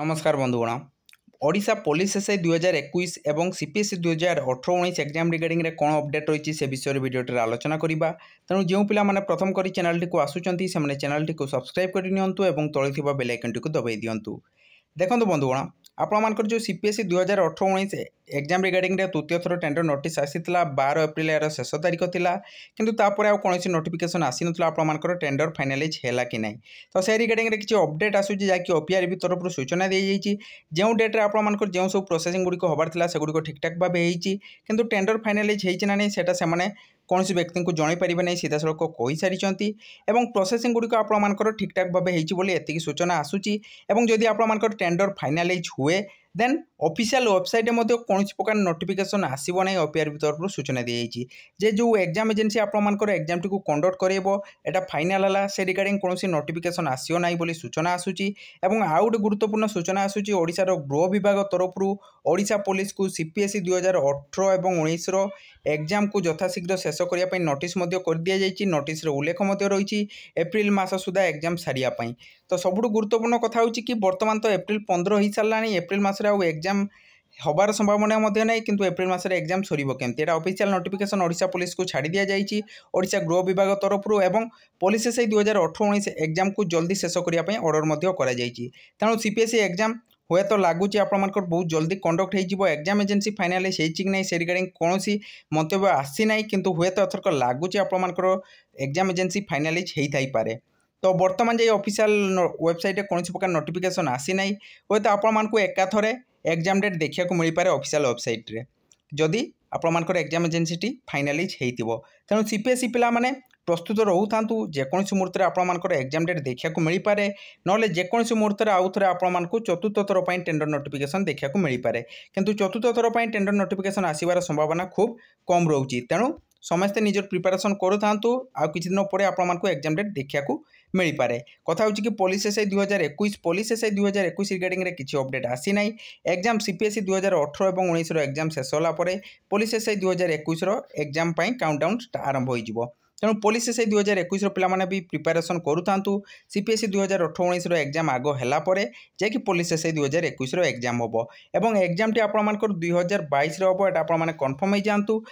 নমস্কার বন্ধুগণ Odisha police SI দুই হাজার একুশ এবং সিপিএসসি দুই হাজার অঠর উনিশ এক্সাম রিগার্ডিংরে কোণ অপডেট রয়েছে সে বিষয়ে ভিডিওটির আলোচনা করা তেমন যে পিলামানে প্রথম করে চ্যানেলটি আসুচার সেমানে চ্যানেলটি সবসক্রাইব করে নিহত এবং তলে থাকা বেলাইকনটি দবাই দিও দেখুন বন্ধুগণ ଆପଣମାନଙ୍କର ଯେଉଁ ସି ପି ଏସ୍ ସି ଦୁଇ ହଜାର ଅଠର ଉଣେଇଶ ଏକ୍ଜାମ୍ ରିଗାର୍ଡ଼ିଂରେ ତୃତୀୟ ଥର ଟେଣ୍ଡର ନୋଟିସ୍ ଆସିଥିଲା ବାର ଏପ୍ରିଲ ଏହାର ଶେଷ ତାରିଖ ଥିଲା କିନ୍ତୁ ତାପରେ ଆଉ କୌଣସି ନୋଟିଫିକେସନ୍ ଆସିନଥିଲା ଆପଣମାନଙ୍କର ଟେଣ୍ଡର ଫାଇନାଲାଇଜ୍ ହେଲା କି ନାହିଁ ତ ସେ ରିଗାର୍ଡ଼ିଂରେ କିଛି ଅପଡେଟ୍ ଆସୁଛି ଯାହାକି ଓପିଆର୍ବି ତରଫରୁ ସୂଚନା ଦିଆଯାଇଛି ଯେଉଁ ଡେଟ୍ରେ ଆପଣମାନଙ୍କର ଯେଉଁ ସବୁ ପ୍ରୋସେସିଂ ଗୁଡ଼ିକ ହେବାର ଥିଲା ସେଗୁଡ଼ିକ ଠିକ୍ଠାକ୍ ଭାବେ ହେଇଛି କିନ୍ତୁ ଟେଣ୍ଡର ଫାଇନାଲାଇଜ୍ ହେଇଛି ନା ନାହିଁ ସେଟା ସେମାନେ କୌଣସି ବ୍ୟକ୍ତିଙ୍କୁ ଜଣାଇ ପାରିବେ ନାହିଁ ସିଧାସଳଖ କହିସାରିଛନ୍ତି ଏବଂ ପ୍ରୋସେସିଂ ଗୁଡ଼ିକ ଆପଣମାନଙ୍କର ଠିକ୍ଠାକ୍ ଭାବେ ହେଇଛି ବୋଲି ଏତିକି ସୂଚନା ଆସୁଛି ଏବଂ ଯଦି ଆପଣମାନଙ୍କର ଟେଣ୍ଡର ଫାଇନାଲାଇଜ୍ ହୁଏ দেন অফিসিয়াল ওয়েবসাইটে মধ্যে কৌশি প্রকার নোটিফিকেশন আসব না অপিআরবি তরফর সূচনা দিয়েছি যে যে এক্সাম এজেন্সি আপনার এক্সামটি কন্ডক্ট করাইব এটা ফাইনাল হল সে রিগার্ডিং কৌশি নোটিফিকেশন আসব না বলে সূচনা আসুচি এবং আউ গোটে গুরুত্বপূর্ণ সূচনা আসুচি ওড়শার গৃহ বিভাগ তরফর ওড়শা পুলিশকু সিপিএসসি দুই হাজার অঠর এবং উনিশর এক্সামকু যথাশীঘ্র শেষ করা নোটিস করে দিয়ে যাই নোটিসর উল্লেখ রয়েছে এপ্রিল মাস সুদ্ধা এক্সাম সারা তো সবুঠ গুরুত্বপূর্ণ কথা হচ্ছে কি বর্তমান তো এপ্রিল পনেরো হয়ে সারা এপ্রিল মাস ମାସରେ ଆଉ ଏକ୍ଜାମ୍ হবার সম্ভাবনা মধ্যে নাই কিন্তু এপ্রিল মাসের এক্সাম সরিব কেমতি এটা অফিসিয়াল নোটিফিকেশন ওড়শা পুলিশকে ছাড়ি দিয়া যাইছি ওড়শা গৃহ বিভাগ তরফর এবং পুলিশ সেই দুই হাজার অঠর উনিশ এক্সামকে জলদি শেষ করা অর্ডর মধ্য করা যাইছি তেমন সিপিএসসি এক্সাম হুয়ে তো লাগুচি আপনার বহু জলদি কন্ডক্ট হয়ে এক্সাম এজেন্সি ফাইনাল হয়েছি কি না সে রিগার্ডিং কোণী মন্তব্য আসি না কিন্তু হুয়ে তো এথরক লাগুচি আপনার এক্সাম এজেন্সি ফাইনাল হয়ে থাইপরে তো বর্তমান যে অফিসিয়াল ওয়েবসাইটে কোণী প্রকার নোটিফিকেশন আসি না হয়তো আপনার একাথরে এক্সাম ডেট দেখা মিপারে অফিসিয়াল ওয়েবসাইট্রে যদি আপনার এক্সাম এজেন্সিটি ফাইনালাইজ হয়েছিল তেমন সিপিএসসি পিলা মানে প্রস্তুত রহুথান্তু যেকোনসি মুহূর্তে আপনার এক্সাম ডেট দেখা মিপারে নহলে যেকোনসি মুহূর্তে আউথরে আপনার চতুর্থ থর টেন্ডর নোটিফিকেশন দেখা মিপারে কিন্তু চতুর্থ থর টেন্ডর নোটিফিকেশন আসবার সম্ভাবনা খুব কম রয়েছে তেমন ସମସ୍ତେ ନିଜର ପ୍ରିପାରେସନ୍ କରୁଥାନ୍ତୁ ଆଉ କିଛି ଦିନ ପରେ ଆପଣମାନଙ୍କୁ ଏକ୍ଜାମ୍ ଡେଟ୍ ଦେଖିବାକୁ ମିଳିପାରେ କଥା ହେଉଛି କି ପୋଲିସ ଏସ୍ଆଇ ଦୁଇ ହଜାର ଏକୋଇଶ ପୋଲିସ ଏସ୍ଆଇ ଦୁଇ ହଜାର ଏକୋଇଶ ରିଗାର୍ଡ଼ିଂରେ କିଛି ଅପଡ଼େଟ୍ ଆସିନାହିଁ ଏକ୍ଜାମ୍ ସିପିଏସ୍ସି ଦୁଇ ହଜାର ଅଠର ଏବଂ ଉଣେଇଶର ଏକ୍ଜାମ୍ ଶେଷ ହେଲା ପରେ ପୋଲିସ ଏସ୍ଆଇ ଦୁଇ ହଜାର ଏକୋଇଶର ଏକ୍ଜାମ୍ ପାଇଁ କାଉଣ୍ଟଡାଉନ୍ ଆରମ୍ଭ ହୋଇଯିବ ତେଣୁ ପୋଲିସ ଏସ୍ଆଇ ଦୁଇ ହଜାର ଏକୋଇଶର ପିଲାମାନେ ବି ପ୍ରିପାରେସନ୍ କରୁଥାନ୍ତୁ ସିପିଏସ୍ସି ଦୁଇ ହଜାର ଅଠର ଉଣେଇଶର ଏକ୍ଜାମ୍ ଆଗ ହେଲା ପରେ ଯାଇକି ପୋଲିସ ଏସ୍ଆଇ ଦୁଇ ହଜାର ଏକୋଇଶର ଏକ୍ଜାମ୍ ହେବ ଏବଂ ଏକ୍ଜାମ୍ଟି ଆପଣମାନଙ୍କର ଦୁଇ ହଜାର ବାଇଶରେ ହେବ ଏଇଟା ଆପଣମାନେ କନଫର୍ମ ହୋଇଯାଆନ୍ତୁ